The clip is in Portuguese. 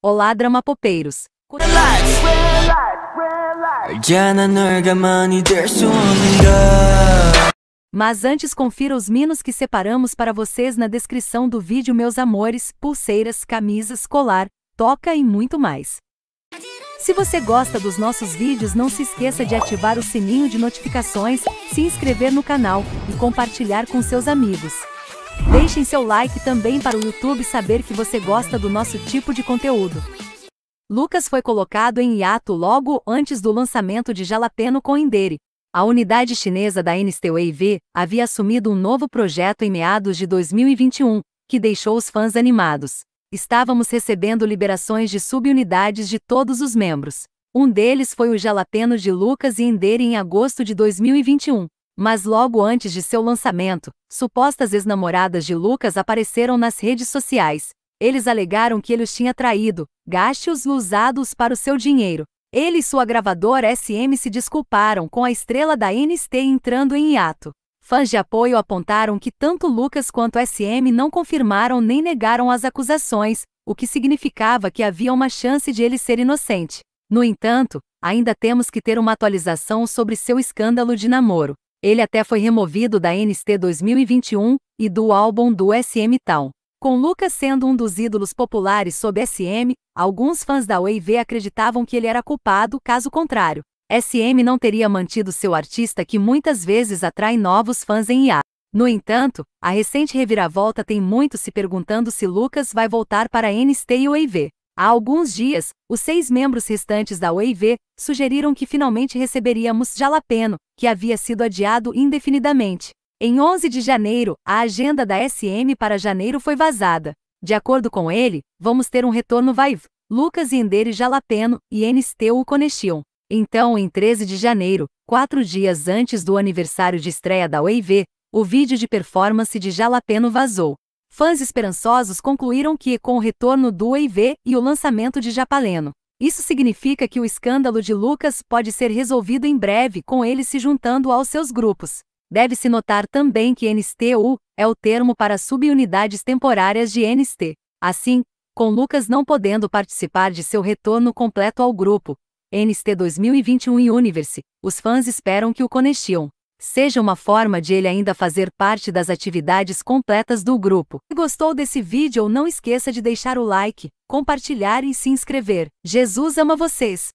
Olá, drama Popeiros. Mas antes confira os minos que separamos para vocês na descrição do vídeo meus amores, pulseiras, camisas, colar, toca e muito mais. Se você gosta dos nossos vídeos não se esqueça de ativar o sininho de notificações, se inscrever no canal e compartilhar com seus amigos. Deixem seu like também para o YouTube saber que você gosta do nosso tipo de conteúdo. Lucas foi colocado em hiato logo antes do lançamento de Jalapeno com Indere. A unidade chinesa da NSTWAV havia assumido um novo projeto em meados de 2021, que deixou os fãs animados. Estávamos recebendo liberações de subunidades de todos os membros. Um deles foi o Jalapeno de Lucas e Indere em agosto de 2021. Mas logo antes de seu lançamento, supostas ex-namoradas de Lucas apareceram nas redes sociais. Eles alegaram que ele os tinha traído, gaste-os e usados para o seu dinheiro. Ele e sua gravadora SM se desculparam com a estrela da NST entrando em hiato. Fãs de apoio apontaram que tanto Lucas quanto SM não confirmaram nem negaram as acusações, o que significava que havia uma chance de ele ser inocente. No entanto, ainda temos que ter uma atualização sobre seu escândalo de namoro. Ele até foi removido da NST 2021 e do álbum do SM Town. Com Lucas sendo um dos ídolos populares sob SM, alguns fãs da Wave acreditavam que ele era culpado, caso contrário, SM não teria mantido seu artista que muitas vezes atrai novos fãs em IA. No entanto, a recente reviravolta tem muito se perguntando se Lucas vai voltar para NST e Wave. Há alguns dias, os seis membros restantes da OIV sugeriram que finalmente receberíamos jalapeno, que havia sido adiado indefinidamente. Em 11 de janeiro, a agenda da SM para janeiro foi vazada. De acordo com ele, vamos ter um retorno Vive, Lucas Indere Jalapeno e o Connection. Então, em 13 de janeiro, quatro dias antes do aniversário de estreia da OIV, o vídeo de performance de Jalapeno vazou fãs esperançosos concluíram que, com o retorno do EIV e o lançamento de Japaleno, isso significa que o escândalo de Lucas pode ser resolvido em breve com ele se juntando aos seus grupos. Deve-se notar também que NSTU é o termo para subunidades temporárias de NST. Assim, com Lucas não podendo participar de seu retorno completo ao grupo, NST 2021 Universe, os fãs esperam que o Connection seja uma forma de ele ainda fazer parte das atividades completas do grupo. Se gostou desse vídeo ou não esqueça de deixar o like, compartilhar e se inscrever. Jesus ama vocês!